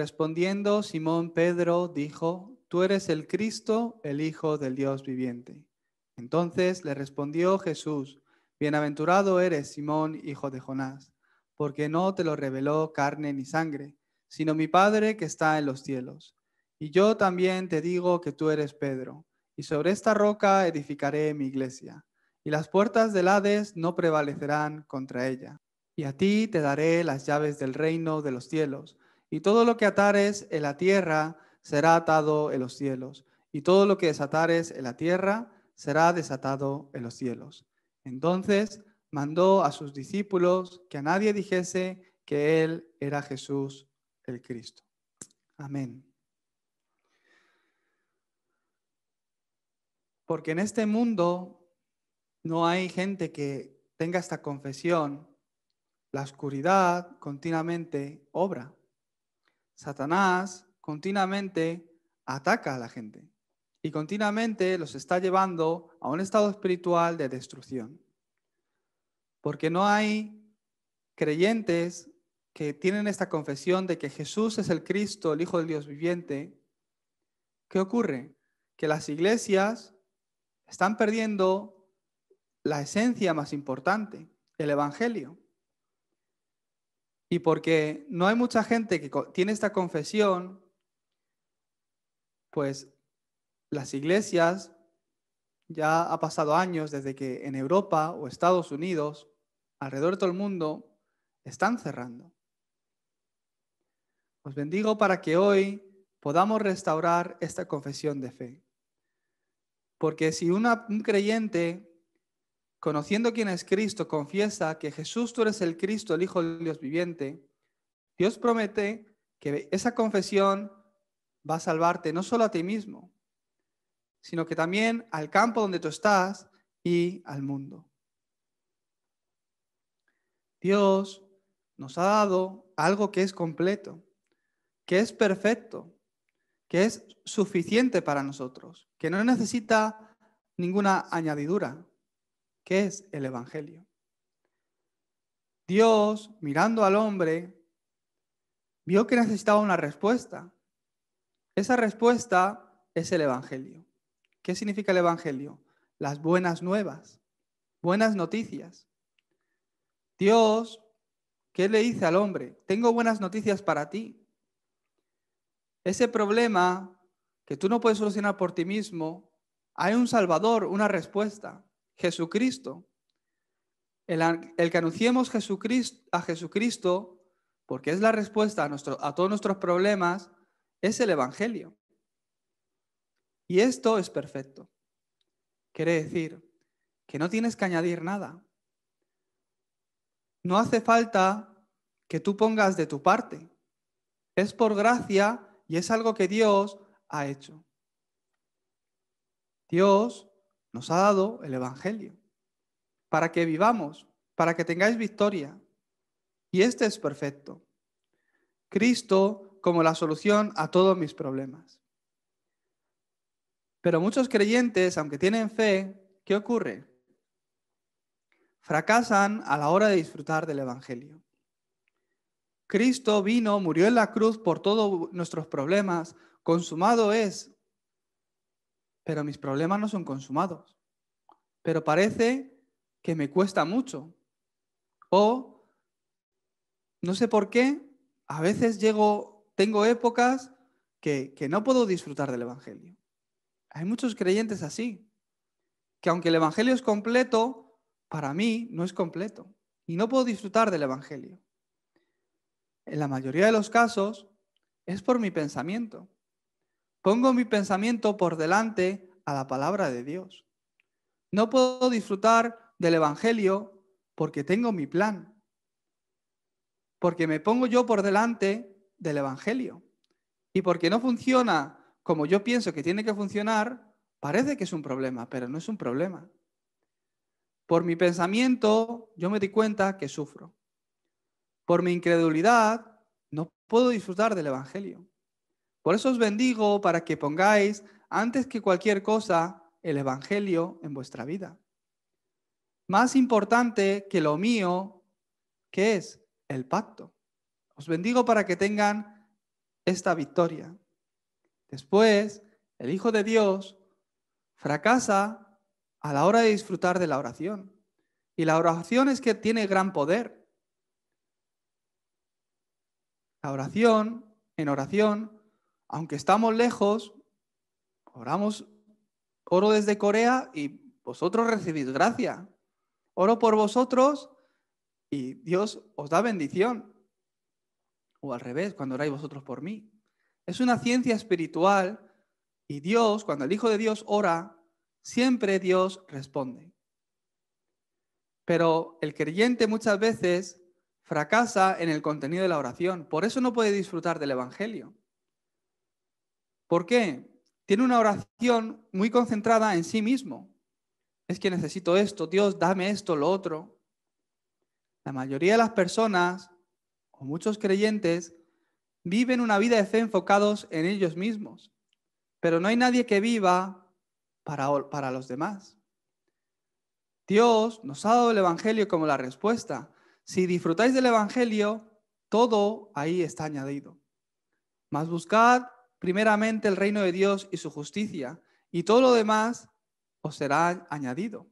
Respondiendo Simón Pedro dijo, Tú eres el Cristo, el Hijo del Dios viviente. Entonces le respondió Jesús, Bienaventurado eres Simón, hijo de Jonás, porque no te lo reveló carne ni sangre, sino mi Padre que está en los cielos. Y yo también te digo que tú eres Pedro, y sobre esta roca edificaré mi iglesia, y las puertas del Hades no prevalecerán contra ella. Y a ti te daré las llaves del reino de los cielos y todo lo que atares en la tierra será atado en los cielos, y todo lo que desatares en la tierra será desatado en los cielos. Entonces mandó a sus discípulos que a nadie dijese que él era Jesús el Cristo. Amén. Porque en este mundo no hay gente que tenga esta confesión. La oscuridad continuamente obra. Satanás continuamente ataca a la gente y continuamente los está llevando a un estado espiritual de destrucción. Porque no hay creyentes que tienen esta confesión de que Jesús es el Cristo, el Hijo del Dios viviente. ¿Qué ocurre? Que las iglesias están perdiendo la esencia más importante, el Evangelio. Y porque no hay mucha gente que tiene esta confesión, pues las iglesias, ya ha pasado años desde que en Europa o Estados Unidos, alrededor de todo el mundo, están cerrando. Os bendigo para que hoy podamos restaurar esta confesión de fe. Porque si un creyente Conociendo quién es Cristo, confiesa que Jesús tú eres el Cristo, el Hijo de Dios viviente. Dios promete que esa confesión va a salvarte no solo a ti mismo, sino que también al campo donde tú estás y al mundo. Dios nos ha dado algo que es completo, que es perfecto, que es suficiente para nosotros, que no necesita ninguna añadidura. ¿Qué es el Evangelio. Dios, mirando al hombre, vio que necesitaba una respuesta. Esa respuesta es el Evangelio. ¿Qué significa el Evangelio? Las buenas nuevas, buenas noticias. Dios, ¿qué le dice al hombre? Tengo buenas noticias para ti. Ese problema que tú no puedes solucionar por ti mismo, hay un Salvador, una respuesta. Jesucristo. El, que anunciemos a Jesucristo, porque es la respuesta a, a todos nuestros problemas, es el Evangelio. Y esto es perfecto. Quiere decir que no tienes que añadir nada. No hace falta que tú pongas de tu parte. Es por gracia y es algo que Dios ha hecho. Dios nos ha dado el Evangelio, para que vivamos, para que tengáis victoria. Y este es perfecto. Cristo como la solución a todos mis problemas. Pero muchos creyentes, aunque tienen fe, ¿qué ocurre? Fracasan a la hora de disfrutar del Evangelio. Cristo vino, murió en la cruz por todos nuestros problemas, consumado es, pero mis problemas no son consumados. Pero parece que me cuesta mucho. O, no sé por qué, a veces llego, tengo épocas que, que no puedo disfrutar del Evangelio. Hay muchos creyentes así, que aunque el Evangelio es completo, para mí no es completo. Y no puedo disfrutar del Evangelio. En la mayoría de los casos es por mi pensamiento. Pongo mi pensamiento por delante a la palabra de Dios. No puedo disfrutar del Evangelio porque tengo mi plan, porque me pongo yo por delante del Evangelio y porque no funciona como yo pienso que tiene que funcionar, parece que es un problema, pero no es un problema. Por mi pensamiento yo me di cuenta que sufro. Por mi incredulidad no puedo disfrutar del Evangelio. Por eso os bendigo para que pongáis, antes que cualquier cosa, el Evangelio en vuestra vida. Más importante que lo mío, que es el pacto. Os bendigo para que tengan esta victoria. Después, el Hijo de Dios fracasa a la hora de disfrutar de la oración. Y la oración es que tiene gran poder. La oración, en oración, aunque estamos lejos, oramos, oro desde Corea y vosotros recibís gracia. Oro por vosotros y Dios os da bendición. O al revés, cuando oráis vosotros por mí. Es una ciencia espiritual y Dios, cuando el Hijo de Dios ora, siempre Dios responde. Pero el creyente muchas veces fracasa en el contenido de la oración, por eso no puede disfrutar del Evangelio. ¿Por qué? Tiene una oración muy concentrada en sí mismo. Es que necesito esto, Dios, dame esto, lo otro. La mayoría de las personas, o muchos creyentes, viven una vida de fe enfocados en ellos mismos, pero no hay nadie que viva para, para los demás. Dios nos ha dado el Evangelio como la respuesta. Si disfrutáis del Evangelio, todo ahí está añadido. Más buscad primeramente el reino de Dios y su justicia, y todo lo demás os será añadido.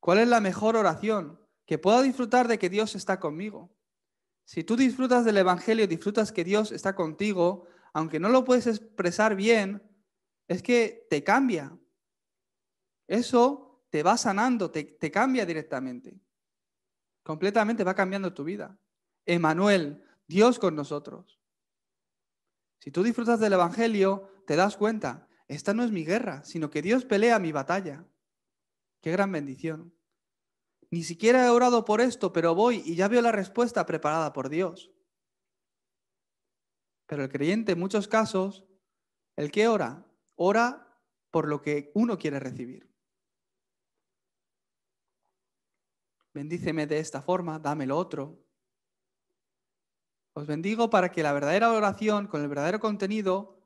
¿Cuál es la mejor oración? Que pueda disfrutar de que Dios está conmigo. Si tú disfrutas del Evangelio, disfrutas que Dios está contigo, aunque no lo puedes expresar bien, es que te cambia. Eso te va sanando, te, cambia directamente. Completamente va cambiando tu vida. Emanuel, Dios con nosotros. Si tú disfrutas del Evangelio, te das cuenta, esta no es mi guerra, sino que Dios pelea mi batalla. Qué gran bendición. Ni siquiera he orado por esto, pero voy y ya veo la respuesta preparada por Dios. Pero el creyente en muchos casos, el que ora, ora por lo que uno quiere recibir. Bendíceme de esta forma, dame lo otro, os bendigo para que la verdadera oración con el verdadero contenido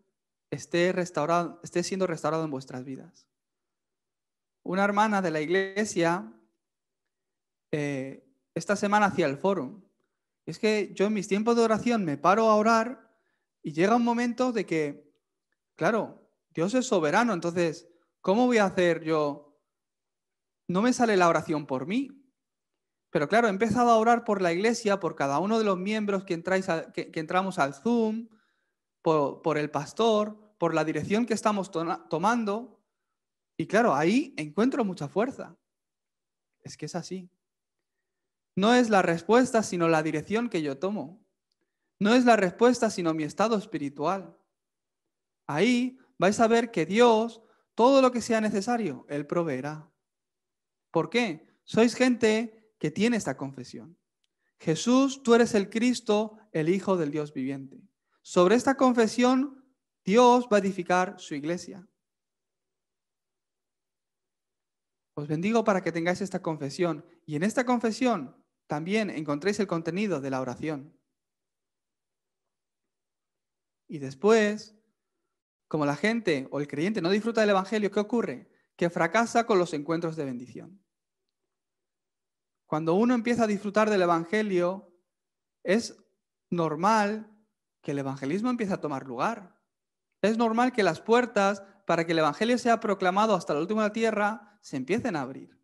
esté, esté siendo restaurado en vuestras vidas. Una hermana de la iglesia eh, esta semana hacía el foro. Es que yo en mis tiempos de oración me paro a orar y llega un momento de que, claro, Dios es soberano, entonces, ¿cómo voy a hacer yo? No me sale la oración por mí, pero claro, he empezado a orar por la iglesia, por cada uno de los miembros que, que, entramos al Zoom, por, el pastor, por la dirección que estamos tomando. Y claro, ahí encuentro mucha fuerza. Es que es así. No es la respuesta, sino la dirección que yo tomo. No es la respuesta, sino mi estado espiritual. Ahí vais a ver que Dios, todo lo que sea necesario, Él proveerá. ¿Por qué? Sois gente que tiene esta confesión. Jesús, tú eres el Cristo, el Hijo del Dios viviente. Sobre esta confesión, Dios va a edificar su iglesia. Os bendigo para que tengáis esta confesión y en esta confesión también encontréis el contenido de la oración. Y después, como la gente o el creyente no disfruta del Evangelio, ¿qué ocurre? Que fracasa con los encuentros de bendición. Cuando uno empieza a disfrutar del Evangelio, es normal que el evangelismo empiece a tomar lugar. Es normal que las puertas para que el Evangelio sea proclamado hasta la última tierra se empiecen a abrir.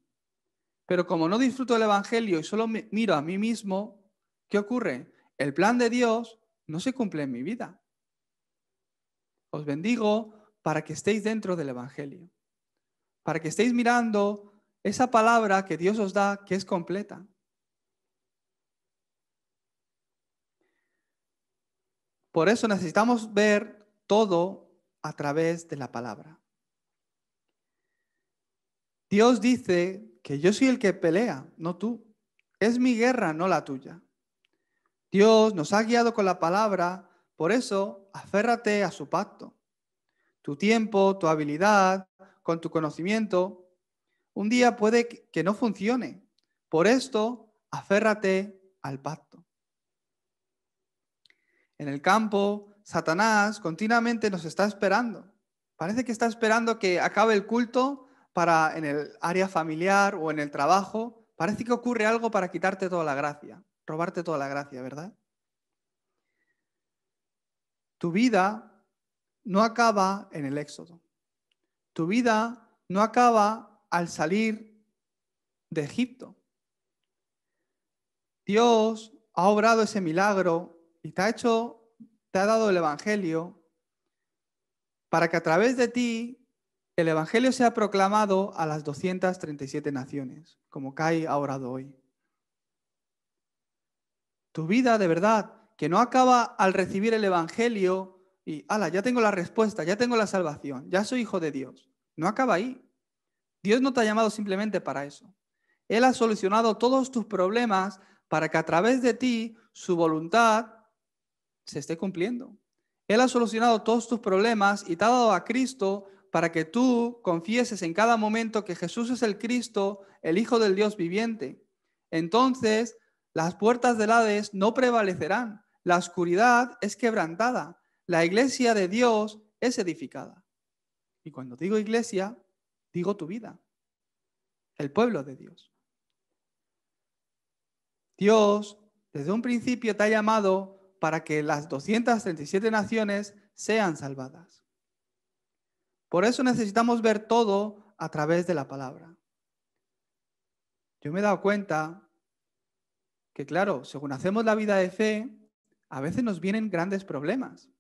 Pero como no disfruto del Evangelio y solo miro a mí mismo, ¿qué ocurre? El plan de Dios no se cumple en mi vida. Os bendigo para que estéis dentro del Evangelio, para que estéis mirando esa palabra que Dios os da, que es completa. Por eso necesitamos ver todo a través de la palabra. Dios dice que yo soy el que pelea, no tú. Es mi guerra, no la tuya. Dios nos ha guiado con la palabra, por eso aférrate a su pacto. Tu tiempo, tu habilidad, con tu conocimiento, un día puede que no funcione. Por esto, aférrate al pacto. En el campo, Satanás continuamente nos está esperando. Parece que está esperando que acabe el culto para en el área familiar o en el trabajo. Parece que ocurre algo para quitarte toda la gracia, robarte toda la gracia, ¿verdad? Tu vida no acaba en el éxodo. Tu vida no acaba al salir de Egipto. Dios ha obrado ese milagro y te ha hecho, te ha dado el Evangelio para que a través de ti el Evangelio sea proclamado a las 237 naciones, como cae ha orado hoy. Tu vida de verdad, que no acaba al recibir el Evangelio y, ala, ya tengo la respuesta, ya tengo la salvación, ya soy hijo de Dios. No acaba ahí. Dios no te ha llamado simplemente para eso. Él ha solucionado todos tus problemas para que a través de ti su voluntad se esté cumpliendo. Él ha solucionado todos tus problemas y te ha dado a Cristo para que tú confieses en cada momento que Jesús es el Cristo, el Hijo del Dios viviente. Entonces, las puertas del Hades no prevalecerán, la oscuridad es quebrantada, la iglesia de Dios es edificada. Y cuando digo iglesia, digo tu vida, el pueblo de Dios. Dios desde un principio te ha llamado para que las 237 naciones sean salvadas. Por eso necesitamos ver todo a través de la palabra. Yo me he dado cuenta que, claro, según hacemos la vida de fe, a veces nos vienen grandes problemas.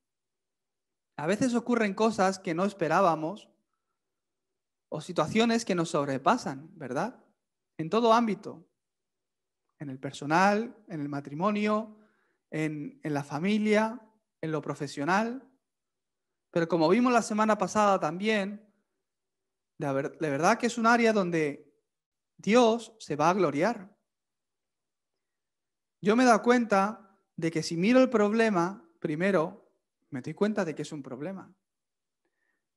A veces ocurren cosas que no esperábamos o situaciones que nos sobrepasan, ¿verdad? En todo ámbito, en el personal, en el matrimonio, en, en la familia, en lo profesional. Pero como vimos la semana pasada también, de verdad que es un área donde Dios se va a gloriar. Yo me he cuenta de que si miro el problema, primero me doy cuenta de que es un problema.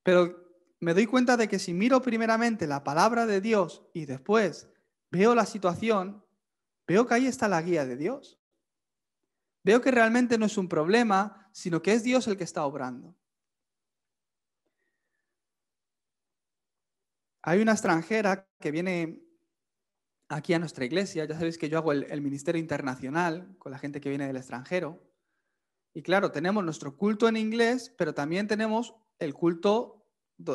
Pero me doy cuenta de que si miro primeramente la palabra de Dios y después veo la situación, veo que ahí está la guía de Dios. Veo que realmente no es un problema, sino que es Dios el que está obrando. Hay una extranjera que viene aquí a nuestra iglesia, ya sabéis que yo hago el, ministerio internacional con la gente que viene del extranjero. Y claro, tenemos nuestro culto en inglés, pero también tenemos el culto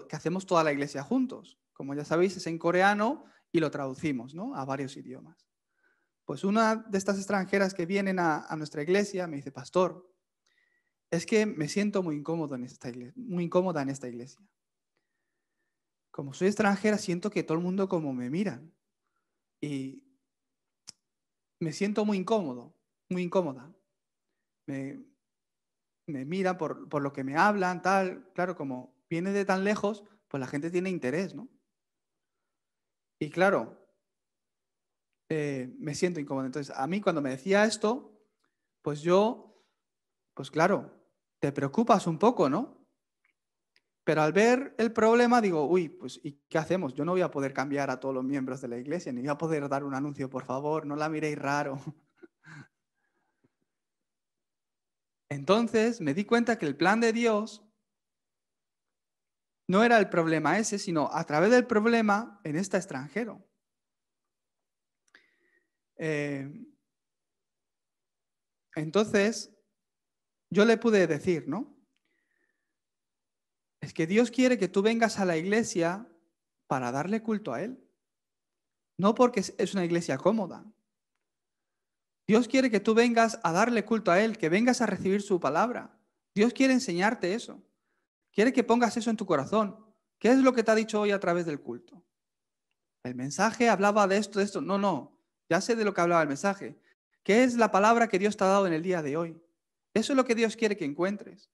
que hacemos toda la iglesia juntos. Como ya sabéis, es en coreano y lo traducimos a varios idiomas. Pues una de estas extranjeras que vienen a, nuestra iglesia me dice, pastor, es que me siento muy, incómodo en esta muy incómoda en esta iglesia. Como soy extranjera, siento que todo el mundo como me mira Y me siento muy incómodo, muy incómoda. Me, mira por, por lo que me hablan, tal. Claro, como viene de tan lejos, pues la gente tiene interés, ¿no? Y claro, eh, me siento incómodo. Entonces, a mí cuando me decía esto, pues yo, pues claro, te preocupas un poco, ¿no? Pero al ver el problema digo, uy, pues ¿y qué hacemos? Yo no voy a poder cambiar a todos los miembros de la iglesia, ni voy a poder dar un anuncio, por favor, no la miréis raro. Entonces me di cuenta que el plan de Dios no era el problema ese, sino a través del problema en este extranjero. Eh, entonces, yo le pude decir, ¿no? Es que Dios quiere que tú vengas a la iglesia para darle culto a Él. No porque es una iglesia cómoda. Dios quiere que tú vengas a darle culto a Él, que vengas a recibir su palabra. Dios quiere enseñarte eso. Quiere que pongas eso en tu corazón. ¿Qué es lo que te ha dicho hoy a través del culto? El mensaje hablaba de esto, de esto. No, no. Ya sé de lo que hablaba el mensaje. ¿Qué es la palabra que Dios te ha dado en el día de hoy? Eso es lo que Dios quiere que encuentres.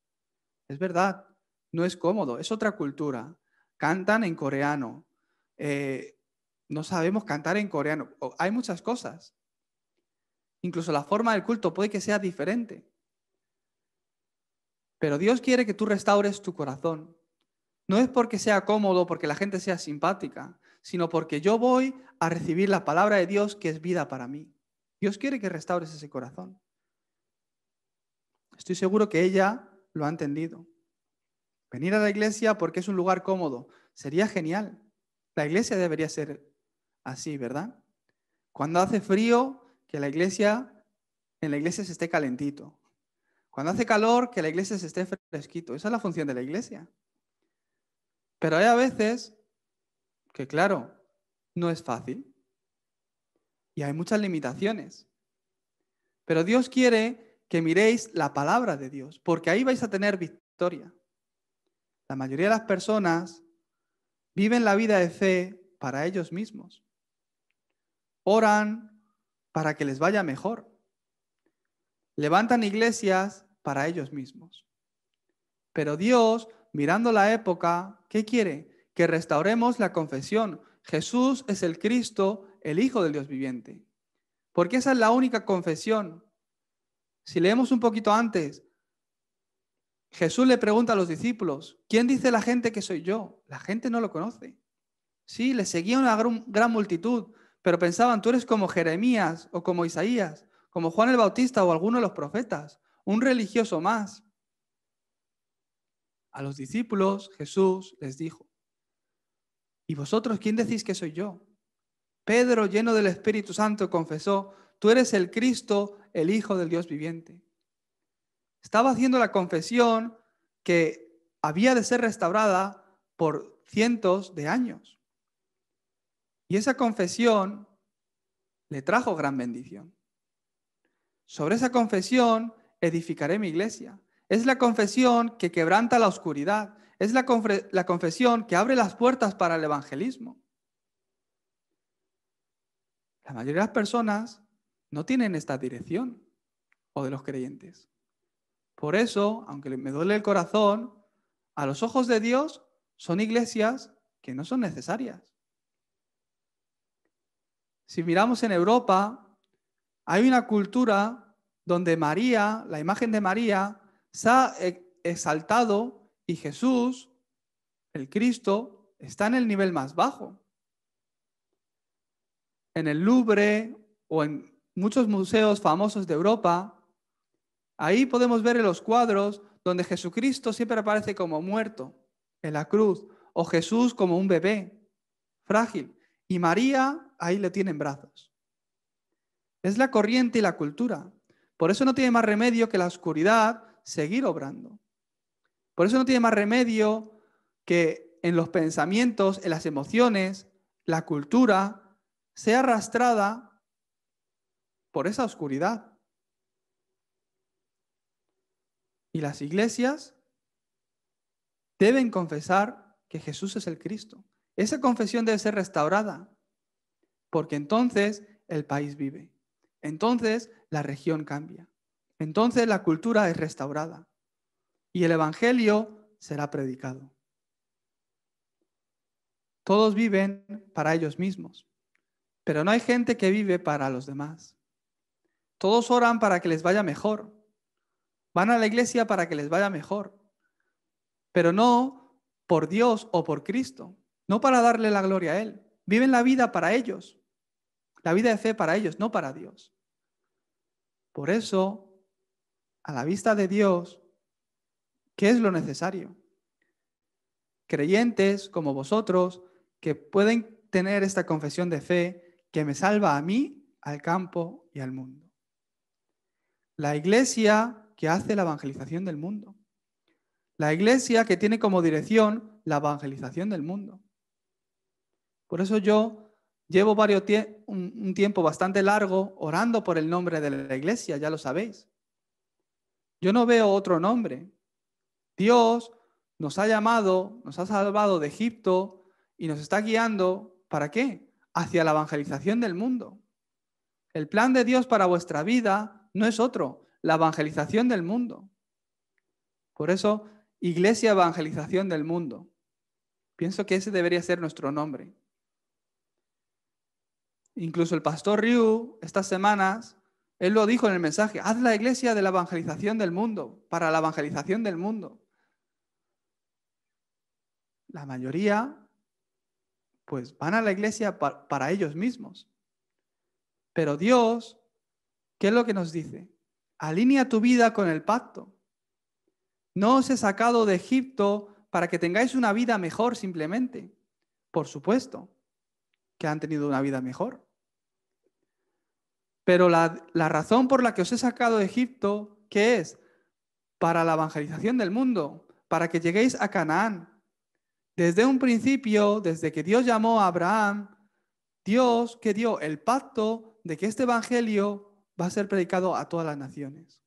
Es verdad. No es cómodo. Es otra cultura. Cantan en coreano. Eh, no sabemos cantar en coreano. Hay muchas cosas. Incluso la forma del culto puede que sea diferente. Pero Dios quiere que tú restaures tu corazón. No es porque sea cómodo, porque la gente sea simpática, sino porque yo voy a recibir la palabra de Dios que es vida para mí. Dios quiere que restaures ese corazón. Estoy seguro que ella lo ha entendido. Venir a la iglesia porque es un lugar cómodo sería genial. La iglesia debería ser así, ¿verdad? Cuando hace frío, que la iglesia en la iglesia se esté calentito. Cuando hace calor, que la iglesia se esté fresquito. Esa es la función de la iglesia. Pero hay a veces que, claro, no es fácil. Y hay muchas limitaciones. Pero Dios quiere que miréis la palabra de Dios, porque ahí vais a tener victoria. La mayoría de las personas viven la vida de fe para ellos mismos. Oran para que les vaya mejor. Levantan iglesias para ellos mismos. Pero Dios, mirando la época, ¿qué quiere? Que restauremos la confesión. Jesús es el Cristo, el Hijo del Dios viviente. Porque esa es la única confesión. Si leemos un poquito antes, Jesús le pregunta a los discípulos, ¿quién dice la gente que soy yo? La gente no lo conoce. Sí, le seguía una gran multitud, pero pensaban, tú eres como Jeremías o como Isaías, como Juan el Bautista o alguno de los profetas un religioso más. A los discípulos Jesús les dijo, ¿y vosotros quién decís que soy yo? Pedro, lleno del Espíritu Santo, confesó, tú eres el Cristo, el Hijo del Dios viviente. Estaba haciendo la confesión que había de ser restaurada por cientos de años. Y esa confesión le trajo gran bendición. Sobre esa confesión edificaré mi iglesia. Es la confesión que quebranta la oscuridad. Es la, confesión que abre las puertas para el evangelismo. La mayoría de las personas no tienen esta dirección o de los creyentes. Por eso, aunque me duele el corazón, a los ojos de Dios son iglesias que no son necesarias. Si miramos en Europa, hay una cultura donde María, la imagen de María, se ha e, exaltado y Jesús, el Cristo, está en el nivel más bajo. En el Louvre o en muchos museos famosos de Europa, ahí podemos ver en los cuadros donde Jesucristo siempre aparece como muerto en la cruz o Jesús como un bebé frágil y María ahí le tienen brazos. Es la corriente y la cultura. Por eso no tiene más remedio que la oscuridad seguir obrando. Por eso no tiene más remedio que en los pensamientos, en las emociones, la cultura, sea arrastrada por esa oscuridad. Y las iglesias deben confesar que Jesús es el Cristo. Esa confesión debe ser restaurada, porque entonces el país vive. Entonces la región cambia. Entonces la cultura es restaurada y el Evangelio será predicado. Todos viven para ellos mismos, pero no hay gente que vive para los demás. Todos oran para que les vaya mejor. Van a la iglesia para que les vaya mejor, pero no por Dios o por Cristo, no para darle la gloria a Él. Viven la vida para ellos, la vida de fe para ellos, no para Dios. Por eso, a la vista de Dios, ¿qué es lo necesario? Creyentes como vosotros que pueden tener esta confesión de fe que me salva a mí, al campo y al mundo. La iglesia que hace la evangelización del mundo. La iglesia que tiene como dirección la evangelización del mundo. Por eso yo Llevo varios un tiempo bastante largo orando por el nombre de la iglesia, ya lo sabéis. Yo no veo otro nombre. Dios nos ha llamado, nos ha salvado de Egipto y nos está guiando, ¿para qué? Hacia la evangelización del mundo. El plan de Dios para vuestra vida no es otro, la evangelización del mundo. Por eso, Iglesia Evangelización del Mundo. Pienso que ese debería ser nuestro nombre. Incluso el pastor Ryu, estas semanas, él lo dijo en el mensaje, haz la iglesia de la evangelización del mundo, para la evangelización del mundo. La mayoría, pues van a la iglesia para ellos mismos. Pero Dios, ¿qué es lo que nos dice? Alinea tu vida con el pacto. No os he sacado de Egipto para que tengáis una vida mejor simplemente. Por supuesto que han tenido una vida mejor. Pero la, razón por la que os he sacado de Egipto, ¿qué es? Para la evangelización del mundo, para que lleguéis a Canaán. Desde un principio, desde que Dios llamó a Abraham, Dios que dio el pacto de que este evangelio va a ser predicado a todas las naciones.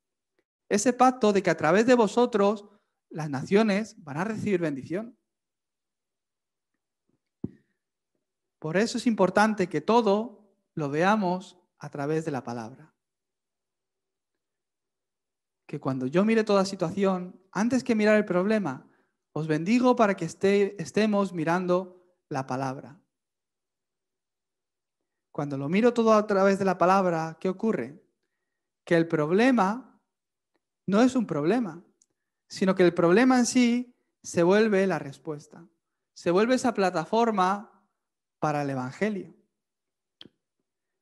Ese pacto de que a través de vosotros las naciones van a recibir bendición. Por eso es importante que todo lo veamos a través de la palabra. Que cuando yo mire toda situación, antes que mirar el problema, os bendigo para que esté, estemos mirando la palabra. Cuando lo miro todo a través de la palabra, ¿qué ocurre? Que el problema no es un problema, sino que el problema en sí se vuelve la respuesta, se vuelve esa plataforma para el Evangelio.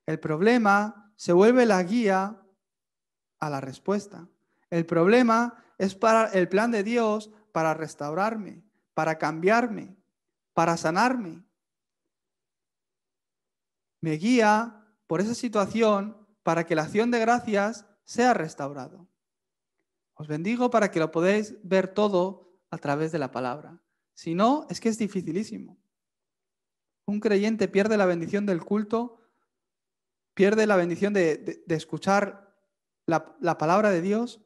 El problema se vuelve la guía a la respuesta. El problema es para el plan de Dios para restaurarme, para cambiarme, para sanarme. Me guía por esa situación para que la acción de gracias sea restaurado. Os bendigo para que lo podáis ver todo a través de la palabra. Si no, es que es dificilísimo. Un creyente pierde la bendición del culto pierde la bendición de, escuchar la, palabra de Dios,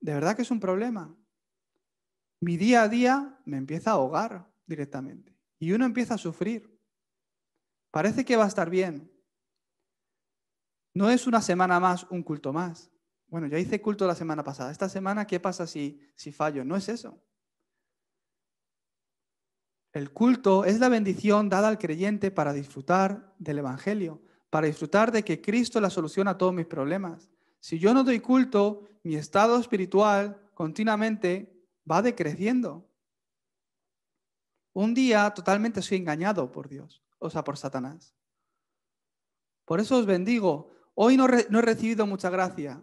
de verdad que es un problema. Mi día a día me empieza a ahogar directamente y uno empieza a sufrir. Parece que va a estar bien. No es una semana más, un culto más. Bueno, ya hice culto la semana pasada. Esta semana, ¿qué pasa si fallo? No es eso. El culto es la bendición dada al creyente para disfrutar del Evangelio, para disfrutar de que Cristo es la solución a todos mis problemas. Si yo no doy culto, mi estado espiritual continuamente va decreciendo. Un día totalmente soy engañado por Dios, o sea, por Satanás. Por eso os bendigo. Hoy no, no he recibido mucha gracia.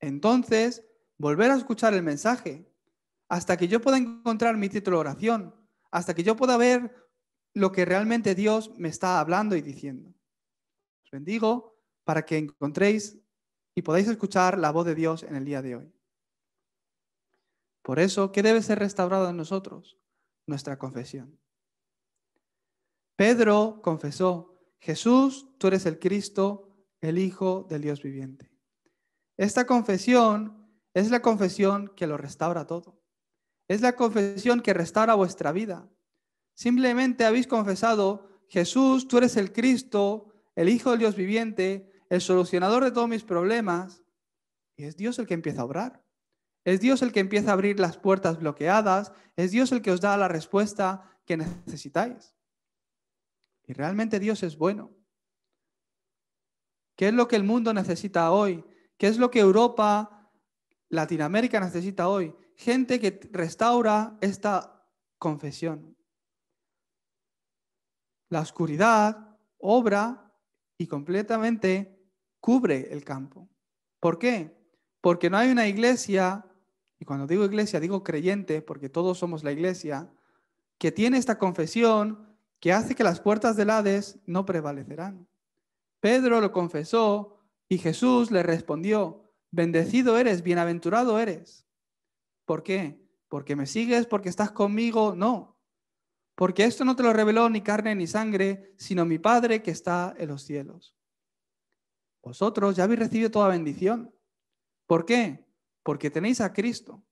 Entonces, volver a escuchar el mensaje hasta que yo pueda encontrar mi título de oración, hasta que yo pueda ver lo que realmente Dios me está hablando y diciendo bendigo para que encontréis y podáis escuchar la voz de Dios en el día de hoy. Por eso, ¿qué debe ser restaurado en nosotros? Nuestra confesión. Pedro confesó, Jesús, tú eres el Cristo, el Hijo del Dios viviente. Esta confesión es la confesión que lo restaura todo. Es la confesión que restaura vuestra vida. Simplemente habéis confesado, Jesús, tú eres el Cristo, el Hijo del Dios viviente, el solucionador de todos mis problemas. Y es Dios el que empieza a obrar. Es Dios el que empieza a abrir las puertas bloqueadas. Es Dios el que os da la respuesta que necesitáis. Y realmente Dios es bueno. ¿Qué es lo que el mundo necesita hoy? ¿Qué es lo que Europa, Latinoamérica necesita hoy? Gente que restaura esta confesión. La oscuridad obra y completamente cubre el campo. ¿Por qué? Porque no hay una iglesia, y cuando digo iglesia digo creyente, porque todos somos la iglesia, que tiene esta confesión que hace que las puertas del Hades no prevalecerán. Pedro lo confesó y Jesús le respondió, bendecido eres, bienaventurado eres. ¿Por qué? ¿Porque me sigues? ¿Porque estás conmigo? No, porque esto no te lo reveló ni carne ni sangre, sino mi Padre que está en los cielos. Vosotros ya habéis recibido toda bendición. ¿Por qué? Porque tenéis a Cristo.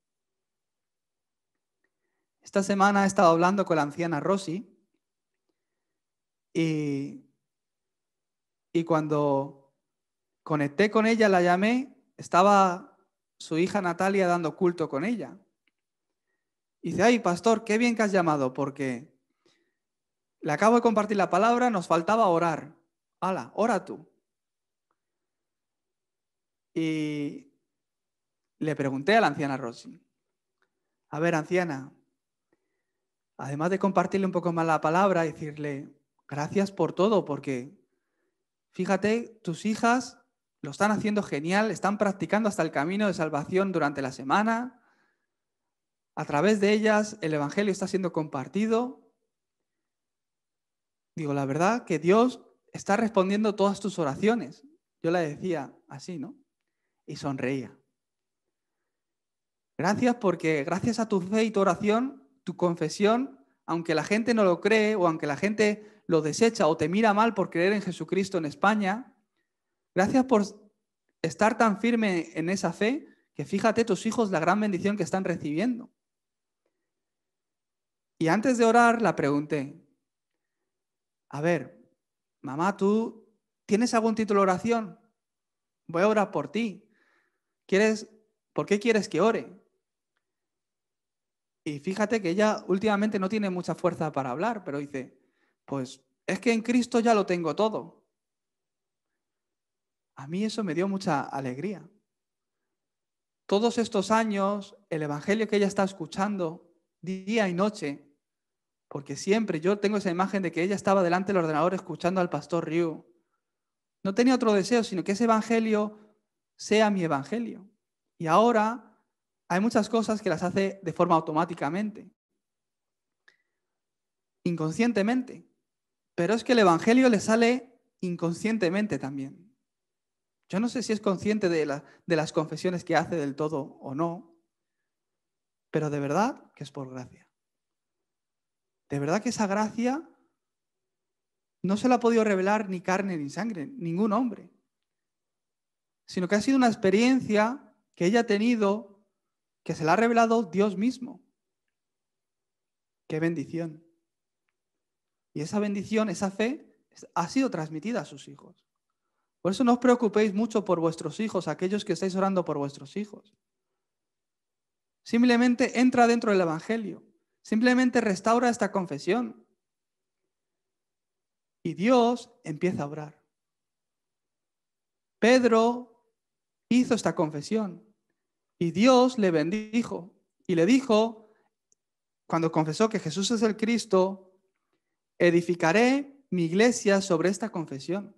Esta semana he estado hablando con la anciana Rosy y, cuando conecté con ella, la llamé, estaba su hija Natalia dando culto con ella. Y dice, ay, pastor, qué bien que has llamado, porque le acabo de compartir la palabra, nos faltaba orar. Hala, ora tú. Y le pregunté a la anciana Rossi, a ver, anciana, además de compartirle un poco más la palabra, decirle, gracias por todo, porque fíjate, tus hijas lo están haciendo genial, están practicando hasta el camino de salvación durante la semana. A través de ellas el Evangelio está siendo compartido. Digo, la verdad que Dios está respondiendo todas tus oraciones. Yo la decía así, ¿no? Y sonreía. Gracias porque gracias a tu fe y tu oración, tu confesión, aunque la gente no lo cree o aunque la gente lo desecha o te mira mal por creer en Jesucristo en España, gracias por estar tan firme en esa fe que fíjate tus hijos la gran bendición que están recibiendo. Y antes de orar la pregunté, a ver, mamá, ¿tú tienes algún título de oración? Voy a orar por ti. ¿Quieres, ¿Por qué quieres que ore? Y fíjate que ella últimamente no tiene mucha fuerza para hablar, pero dice, pues es que en Cristo ya lo tengo todo. A mí eso me dio mucha alegría. Todos estos años, el Evangelio que ella está escuchando día y noche, porque siempre yo tengo esa imagen de que ella estaba delante del ordenador escuchando al pastor Ryu. No tenía otro deseo, sino que ese evangelio sea mi evangelio. Y ahora hay muchas cosas que las hace de forma automáticamente, inconscientemente. Pero es que el evangelio le sale inconscientemente también. Yo no sé si es consciente de, de las confesiones que hace del todo o no, pero de verdad que es por gracia de verdad que esa gracia no se la ha podido revelar ni carne ni sangre, ningún hombre, sino que ha sido una experiencia que ella ha tenido, que se la ha revelado Dios mismo. Qué bendición. Y esa bendición, esa fe, ha sido transmitida a sus hijos. Por eso no os preocupéis mucho por vuestros hijos, aquellos que estáis orando por vuestros hijos. Simplemente entra dentro del Evangelio. Simplemente restaura esta confesión. Y Dios empieza a orar. Pedro hizo esta confesión y Dios le bendijo y le dijo, cuando confesó que Jesús es el Cristo, edificaré mi iglesia sobre esta confesión.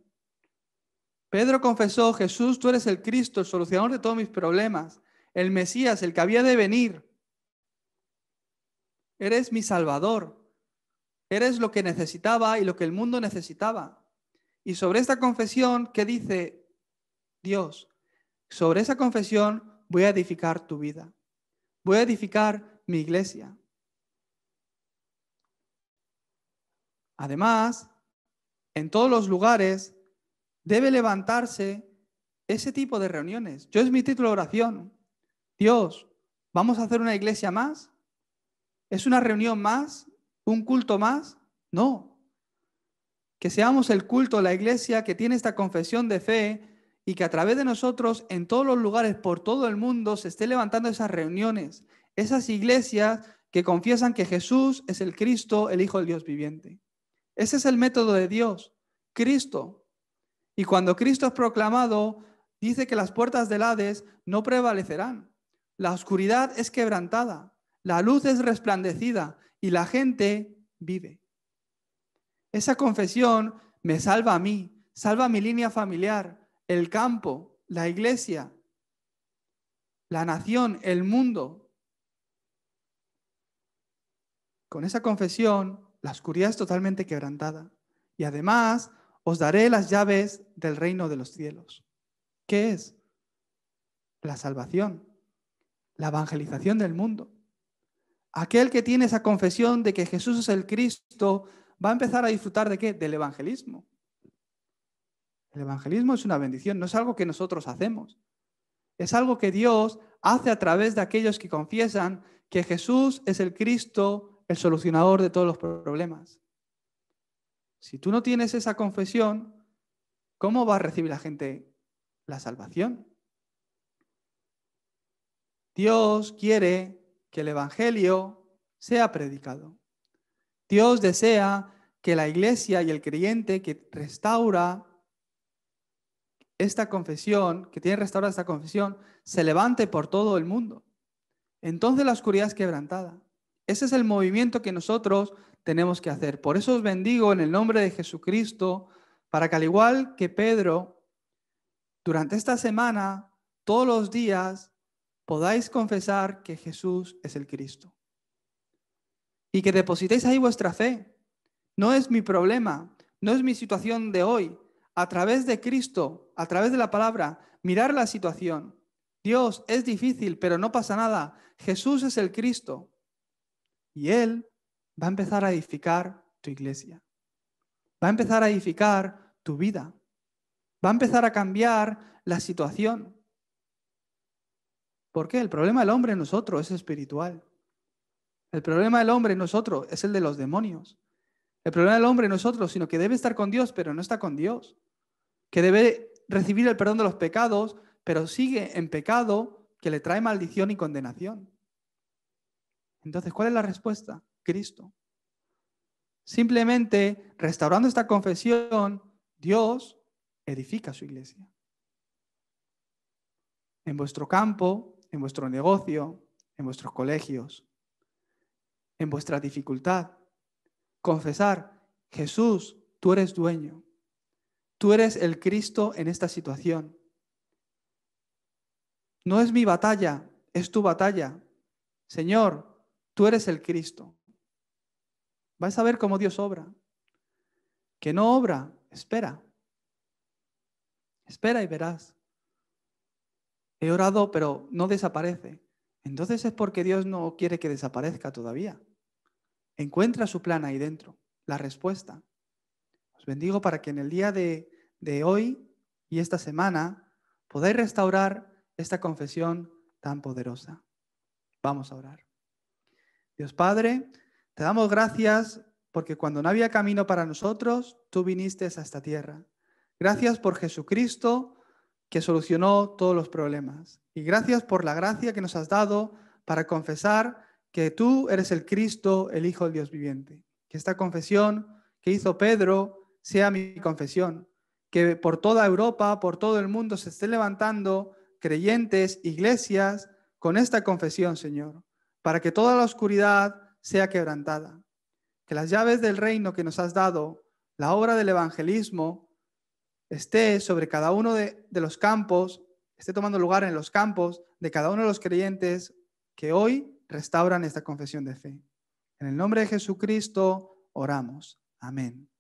Pedro confesó, Jesús, tú eres el Cristo, el solucionador de todos mis problemas, el Mesías, el que había de venir. Eres mi salvador. Eres lo que necesitaba y lo que el mundo necesitaba. Y sobre esta confesión que dice Dios, sobre esa confesión voy a edificar tu vida. Voy a edificar mi iglesia. Además, en todos los lugares debe levantarse ese tipo de reuniones. Yo es mi título de oración. Dios, ¿vamos a hacer una iglesia más? ¿Es una reunión más? ¿Un culto más? No. Que seamos el culto, la iglesia que tiene esta confesión de fe y que a través de nosotros en todos los lugares, por todo el mundo, se esté levantando esas reuniones, esas iglesias que confiesan que Jesús es el Cristo, el Hijo del Dios viviente. Ese es el método de Dios, Cristo. Y cuando Cristo es proclamado, dice que las puertas del Hades no prevalecerán. La oscuridad es quebrantada la luz es resplandecida y la gente vive. Esa confesión me salva a mí, salva mi línea familiar, el campo, la iglesia, la nación, el mundo. Con esa confesión, la oscuridad es totalmente quebrantada. Y además, os daré las llaves del reino de los cielos. ¿Qué es? La salvación, la evangelización del mundo aquel que tiene esa confesión de que Jesús es el Cristo, va a empezar a disfrutar de qué? Del evangelismo. El evangelismo es una bendición, no es algo que nosotros hacemos. Es algo que Dios hace a través de aquellos que confiesan que Jesús es el Cristo, el solucionador de todos los problemas. Si tú no tienes esa confesión, ¿cómo va a recibir la gente la salvación? Dios quiere que el Evangelio sea predicado. Dios desea que la iglesia y el creyente que restaura esta confesión, que tiene restaurada esta confesión, se levante por todo el mundo. Entonces la oscuridad es quebrantada. Ese es el movimiento que nosotros tenemos que hacer. Por eso os bendigo en el nombre de Jesucristo, para que al igual que Pedro, durante esta semana, todos los días, podáis confesar que Jesús es el Cristo. Y que depositéis ahí vuestra fe. No es mi problema, no es mi situación de hoy. A través de Cristo, a través de la palabra, mirar la situación. Dios, es difícil, pero no pasa nada. Jesús es el Cristo. Y Él va a empezar a edificar tu iglesia. Va a empezar a edificar tu vida. Va a empezar a cambiar la situación. ¿Por qué? El problema del hombre en nosotros es espiritual. El problema del hombre en nosotros es el de los demonios. El problema del hombre en nosotros, sino que debe estar con Dios, pero no está con Dios. Que debe recibir el perdón de los pecados, pero sigue en pecado que le trae maldición y condenación. Entonces, ¿cuál es la respuesta? Cristo. Simplemente, restaurando esta confesión, Dios edifica su iglesia. En vuestro campo, en vuestro negocio, en vuestros colegios, en vuestra dificultad. Confesar, Jesús, tú eres dueño. Tú eres el Cristo en esta situación. No es mi batalla, es tu batalla. Señor, tú eres el Cristo. Vais a ver cómo Dios obra. Que no obra, espera. Espera y verás. He orado, pero no desaparece. Entonces es porque Dios no quiere que desaparezca todavía. Encuentra su plan ahí dentro, la respuesta. Os bendigo para que en el día de, de hoy y esta semana podáis restaurar esta confesión tan poderosa. Vamos a orar. Dios Padre, te damos gracias porque cuando no había camino para nosotros, tú viniste a esta tierra. Gracias por Jesucristo que solucionó todos los problemas. Y gracias por la gracia que nos has dado para confesar que tú eres el Cristo, el Hijo del Dios viviente. Que esta confesión que hizo Pedro sea mi confesión. Que por toda Europa, por todo el mundo se estén levantando creyentes, iglesias, con esta confesión, Señor, para que toda la oscuridad sea quebrantada. Que las llaves del reino que nos has dado, la obra del evangelismo, esté sobre cada uno de, los campos, esté tomando lugar en los campos de cada uno de los creyentes que hoy restauran esta confesión de fe. En el nombre de Jesucristo oramos. Amén.